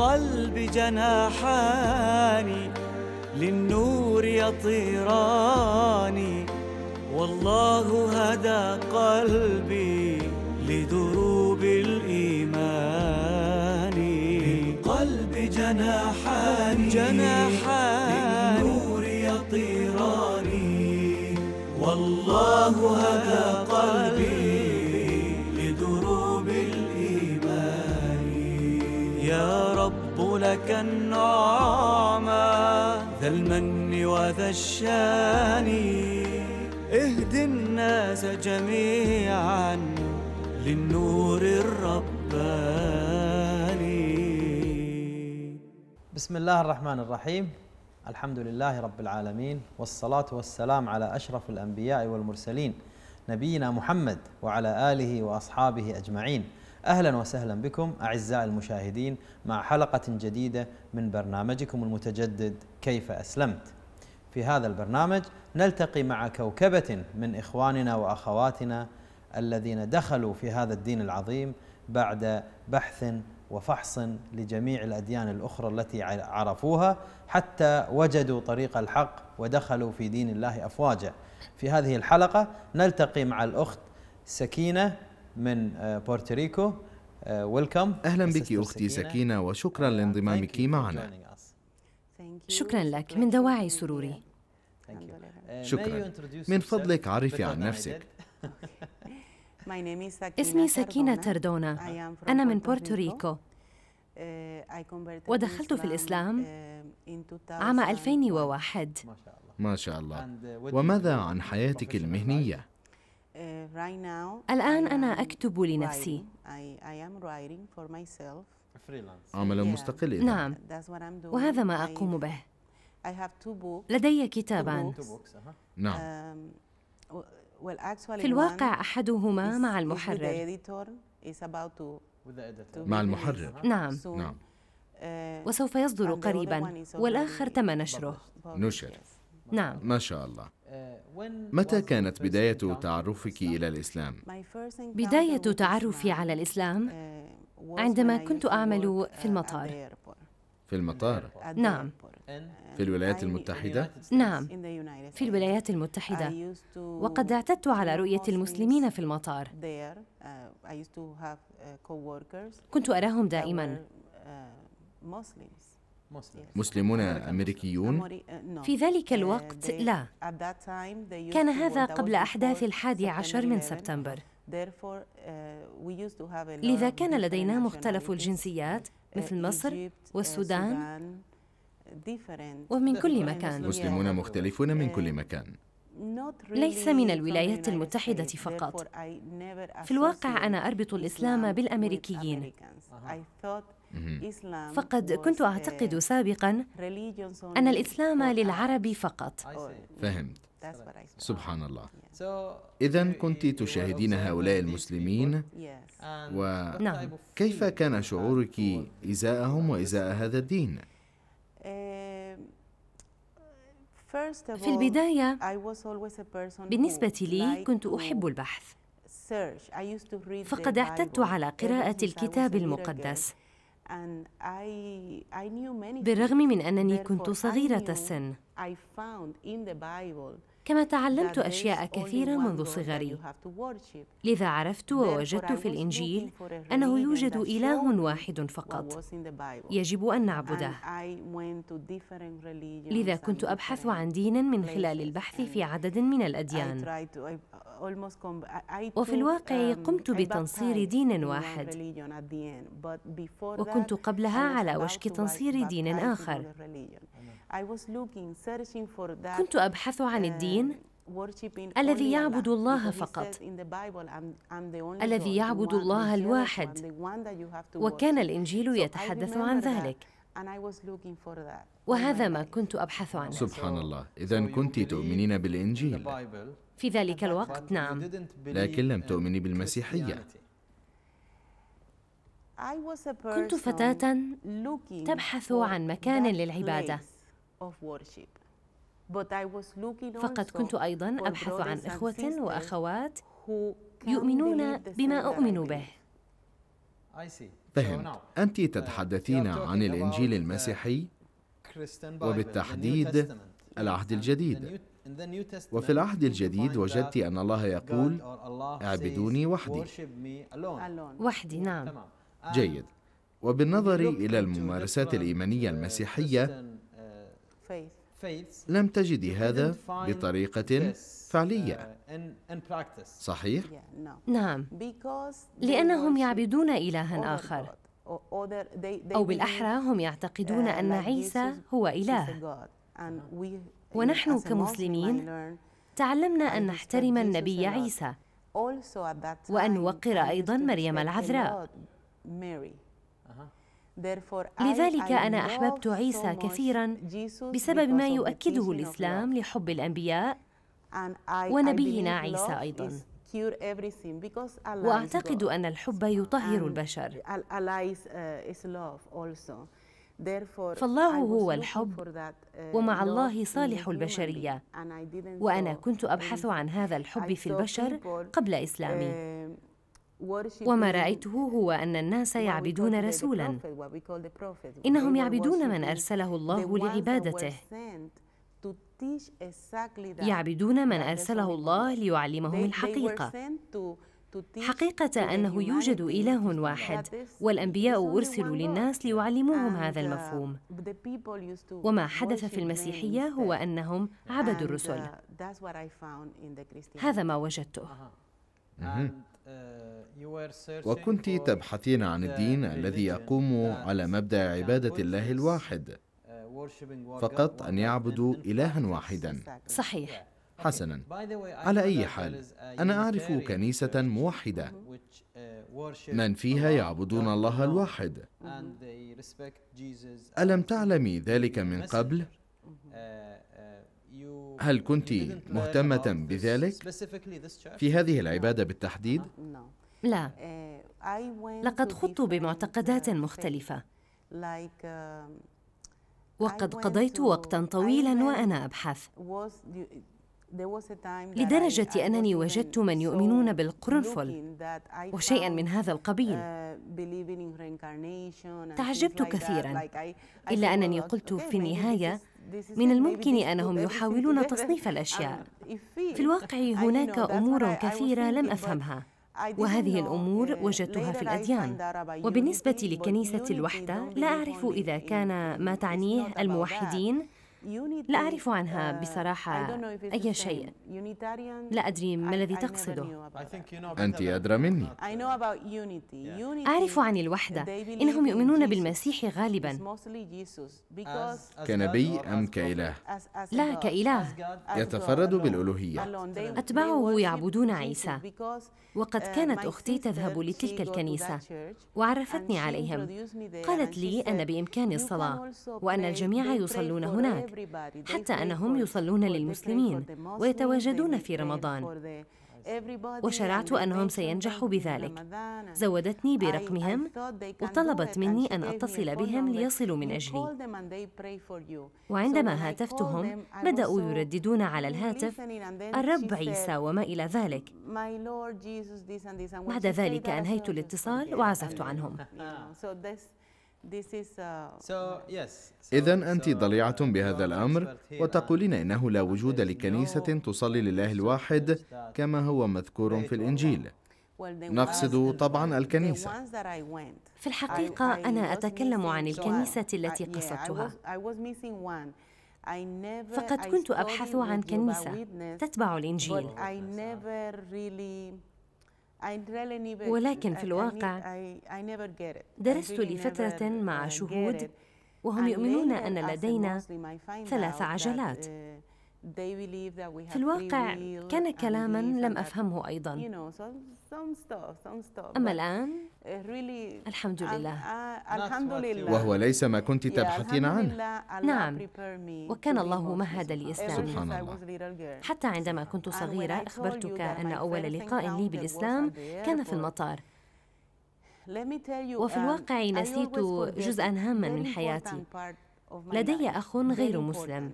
القلب جناحان للنور يطيران والله هدى قلبي لدروب الإيمان قلبي جناحان جناحان للنور يطيران والله هدى لك النعمة ذا المن وذا الشان اهد الناس جميعا للنور الرباني بسم الله الرحمن الرحيم الحمد لله رب العالمين والصلاة والسلام على أشرف الأنبياء والمرسلين نبينا محمد وعلى آله وأصحابه أجمعين أهلا وسهلا بكم أعزائي المشاهدين مع حلقة جديدة من برنامجكم المتجدد كيف أسلمت في هذا البرنامج نلتقي مع كوكبة من إخواننا وأخواتنا الذين دخلوا في هذا الدين العظيم بعد بحث وفحص لجميع الأديان الأخرى التي عرفوها حتى وجدوا طريق الحق ودخلوا في دين الله أفواجا في هذه الحلقة نلتقي مع الأخت سكينة من آه، بورتوريكو ويلكم آه، أهلا بك أختي سكينة وشكرا uh, لانضمامك معنا شكرا لك من دواعي سروري uh, شكرا من فضلك عرفي عن نفسك اسمي سكينة تردونا أنا من بورتوريكو uh, ودخلت في الإسلام عام 2001 ما شاء الله وماذا عن حياتك المهنية؟ Uh, الآن أنا أكتب لنفسي عمل مستقل نعم وهذا ما أقوم به لدي كتابان uh-huh. نعم um, في الواقع أحدهما مع المحرر مع المحرر نعم نعم uh, وسوف يصدر قريبا والآخر تم نشره نشر نعم ما شاء الله uh, متى كانت بداية تعرفك إلى الإسلام؟ بداية تعرفي على الإسلام uh, عندما كنت أعمل uh, في المطار في المطار؟ نعم, نعم. في الولايات المتحدة؟ نعم في الولايات المتحدة وقد اعتدت على رؤية المسلمين في المطار كنت أراهم دائما مسلمون أمريكيون؟ آه، في ذلك uh, الوقت لا كان هذا قبل أحداث الحادي عشر من سبتمبر uh, لذا كان لدينا مختلف الجنسيات uh, مثل مصر والسودان ومن كل مكان مسلمون مختلفون من كل مكان ليس من الولايات المتحدة فقط في الواقع أنا أربط الإسلام بالأمريكيين فقد كنت أعتقد سابقا أن الإسلام للعرب فقط فهمت سبحان الله إذا كنت تشاهدين هؤلاء المسلمين و نعم. كيف كان شعورك إزاءهم وإزاء هذا الدين؟ um, في البداية بالنسبة لي كنت أحب البحث فقد اعتدت على قراءة الكتاب المقدس بالرغم من أنني كنت صغيرة السن كما تعلمت أشياء كثيرة منذ صغري لذا عرفت ووجدت في الإنجيل أنه يوجد إله واحد فقط يجب أن نعبده لذا كنت أبحث عن دين من خلال البحث في عدد من الأديان وفي الواقع um, قمت بتنصير دين واحد وكنت قبلها على وشك تنصير دين آخر كنت أبحث عن uh, الدين الذي يعبد الله فقط الذي يعبد الله الواحد وكان الإنجيل يتحدث عن ذلك oh وهذا ما كنت أبحث عنه سبحان الله إذا كنت تؤمنين بالإنجيل في ذلك الوقت نعم لكن لم تؤمني بالمسيحية كنت فتاة تبحث عن مكان للعبادة فقد كنت أيضا أبحث عن إخوة وأخوات يؤمنون بما أؤمن به فهمت أنت تتحدثين عن الإنجيل المسيحي وبالتحديد العهد الجديد وفي العهد الجديد وجدت أن الله يقول اعبدوني وحدي وحدي نعم جيد وبالنظر إلى الممارسات الإيمانية المسيحية لم تجدي هذا بطريقة uh, فعلية صحيح؟ نعم لأنهم يعبدون إلها آخر أو بالأحرى هم يعتقدون uh, أن عيسى هو إله ونحن كمسلمين تعلمنا أن نحترم النبي عيسى وأن نوقر أيضا مريم العذراء لذلك أنا أحببت عيسى كثيرا بسبب ما يؤكده الإسلام لحب الأنبياء ونبينا عيسى أيضا وأعتقد أن الحب يطهر البشر uh, فالله هو الحب uh, ومع الله صالح البشرية وأنا كنت أبحث عن هذا الحب في البشر قبل إسلامي um, وما رايته هو ان الناس يعبدون رسولا انهم يعبدون من ارسله الله لعبادته يعبدون من ارسله الله ليعلمهم الحقيقه حقيقة أنه يوجد إله واحد، والأنبياء أرسلوا للناس ليعلموهم هذا uh, المفهوم. وما حدث في المسيحية هو أنهم عبدوا uh, الرسل. هذا ما وجدته. Uh, وكنت تبحثين عن الدين الذي يقوم على مبدا uh, عباده الله الواحد فقط ان يعبدوا الها واحدا صحيح حسنا على اي حال انا اعرف كنيسه uh, موحده من فيها يعبدون الله الواحد الم تعلمي ذلك من قبل هل كنت مهتمة بذلك؟ في هذه العبادة بالتحديد؟ لا لقد خضت بمعتقدات مختلفة وقد قضيت وقتا طويلا وأنا أبحث لدرجة أنني وجدت من يؤمنون بالقرنفل وشيئا من هذا القبيل تعجبت كثيرا إلا أنني قلت في النهاية من الممكن أنهم يحاولون تصنيف الأشياء um, في الواقع هناك أمور كثيرة لم أفهمها وهذه الأمور uh, وجدتها في الأديان وبالنسبة لكنيسة الوحدة لا أعرف إذا كان ما تعنيه الموحدين لا أعرف عنها uh, بصراحة أي شيء لا أدري ما الذي تقصده أنت أدرى مني أعرف عن الوحدة إنهم يؤمنون بالمسيح غالبا كنبي أم كإله؟ لا كإله يتفرد بالألوهية أتباعه يعبدون عيسى وقد uh, كانت أختي تذهب لتلك الكنيسة وعرفتني عليهم قالت لي أن بإمكاني الصلاة وأن الجميع يصلون هناك حتى أنهم يصلون للمسلمين ويتواجدون في رمضان وشرعت أنهم سينجحوا بذلك زودتني برقمهم وطلبت مني أن أتصل بهم ليصلوا من أجلي وعندما هاتفتهم بدأوا يرددون على الهاتف الرب عيسى وما إلى ذلك بعد ذلك أنهيت الاتصال وعزفت عنهم Uh, إذا أنت ضليعة بهذا الأمر وتقولين إنه لا وجود لكنيسة تصلي لله الواحد كما هو مذكور في الإنجيل نقصد طبعا الكنيسة في الحقيقة أنا أتكلم عن الكنيسة التي قصدتها فقد كنت أبحث عن كنيسة تتبع الإنجيل ولكن في الواقع درست لفترة مع uh, شهود وهم يؤمنون أن لدينا ثلاث عجلات uh, في الواقع كان كلاما لم أفهمه أيضا أما الآن الحمد لله الحمد uh, لله وهو ليس ما كنت تبحثين عنه نعم وكان الله مهد الإسلام سبحان الله حتى عندما كنت صغيرة أخبرتك أن أول لقاء لي بالإسلام كان في المطار وفي um, الواقع نسيت جزءا هاما من حياتي لدي أخ غير مسلم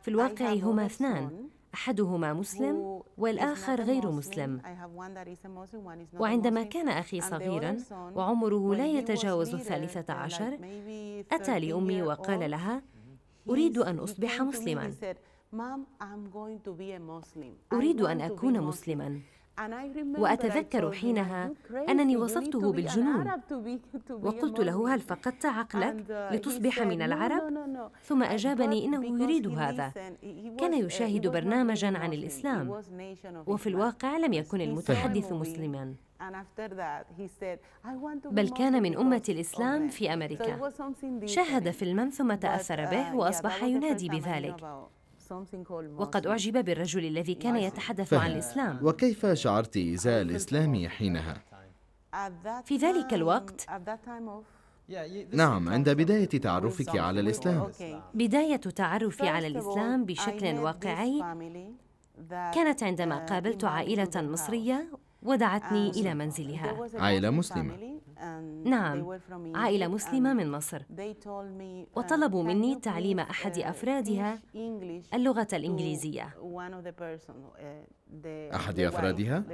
في الواقع هما اثنان احدهما مسلم والاخر غير مسلم وعندما كان اخي صغيرا وعمره لا يتجاوز الثالثه uh, عشر اتى لامي وقال لها اريد ان اصبح مسلما اريد ان اكون مسلما وأتذكر حينها أنني وصفته بالجنون وقلت له هل فقدت عقلك uh, لتصبح من العرب؟ ثم أجابني إنه يريد هذا كان uh, يشاهد برنامجا عن الإسلام وفي الواقع لم يكن المتحدث مسلما بل كان من أمة الإسلام في أمريكا شاهد فيلما ثم تأثر uh, به وأصبح ينادي بذلك وقد أعجب بالرجل الذي كان يتحدث عن الإسلام وكيف شعرت إزاء الإسلام حينها؟ في ذلك الوقت نعم عند بداية تعرفك على الإسلام بداية تعرفي على الإسلام بشكل واقعي كانت عندما uh, قابلت عائلة مصرية ودعتني آه، إلى منزلها عائلة مسلمة نعم عائلة مسلمة من مصر uh, وطلبوا مني تعليم أحد uh, أفرادها اللغة الإنجليزية uh, أحد أفرادها؟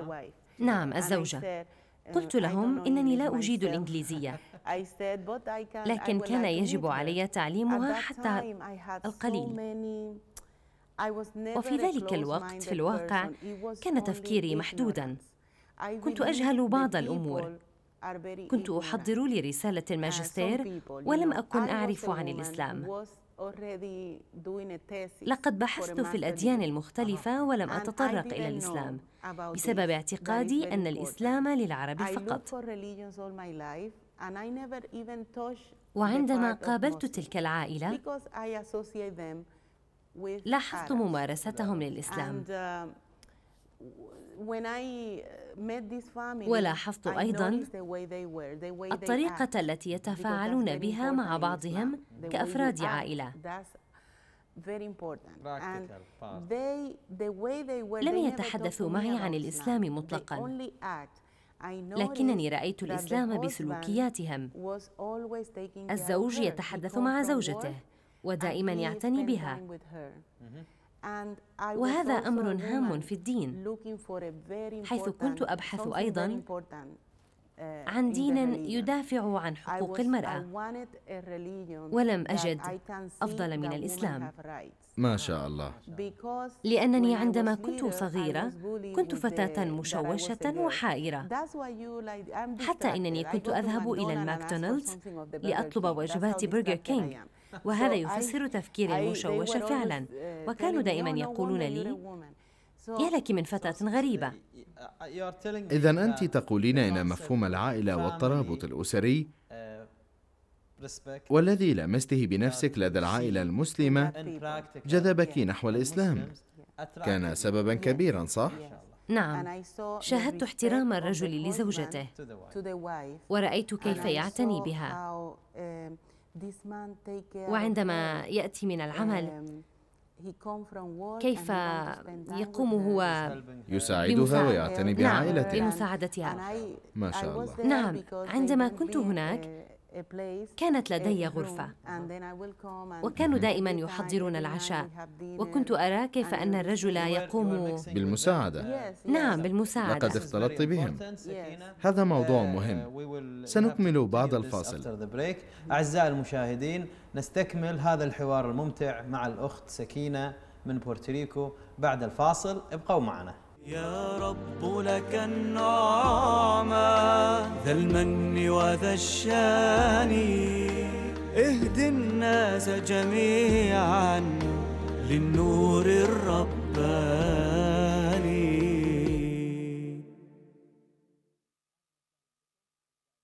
نعم الزوجة قلت لهم إنني لا أجيد الإنجليزية لكن كان يجب علي تعليمها حتى القليل وفي ذلك الوقت في الواقع كان تفكيري محدودا كنت أجهل بعض الأمور كنت أحضر لرسالة الماجستير ولم أكن أعرف عن الإسلام لقد بحثت في الأديان المختلفة uh-huh. ولم أتطرق إلى الإسلام بسبب اعتقادي أن الإسلام للعرب فقط وعندما قابلت تلك العائلة لاحظت ممارستهم للإسلام uh, Uh, ولاحظت أيضا الطريقة التي يتفاعلون بها مع بعضهم كأفراد عائلة لم يتحدثوا معي عن الإسلام مطلقا لكنني رأيت الإسلام بسلوكياتهم الزوج يتحدث مع زوجته ودائما يعتني بها وهذا امر هام في الدين حيث كنت ابحث ايضا uh, عن دين يدافع عن حقوق المراه ولم اجد افضل من الاسلام ما شاء الله لانني عندما كنت صغيره كنت فتاه مشوشه وحائره حتى انني كنت اذهب الى الماكدونالدز لاطلب وجبات برجر كينغ وهذا يفسر تفكيري المشوش فعلا uh, وكانوا دائما يقولون لي يا لك من فتاة غريبة uh, إذا أنت تقولين إن مفهوم العائلة والترابط الأسري uh, والذي لمسته بنفسك لدى العائلة المسلمة جذبك نحو الإسلام كان سببا كبيرا صح؟ نعم شاهدت احترام الرجل لزوجته ورأيت كيف يعتني بها um, وعندما يأتي من العمل um, كيف يقوم هو يساعدها ويعتني بعائلته نعم بمساعدتها ما شاء الله نعم عندما كنت هناك كانت لدي غرفة وكانوا دائما يحضرون العشاء وكنت أرى كيف أن الرجل يقوم بالمساعدة نعم بالمساعدة لقد اختلطت بهم هذا موضوع مهم سنكمل بعد الفاصل أعزائي المشاهدين نستكمل هذا الحوار الممتع مع الأخت سكينة من بورتريكو بعد الفاصل ابقوا معنا يا رب لك النعمة ذا المن وذا الشان اهد الناس جميعا للنور الرب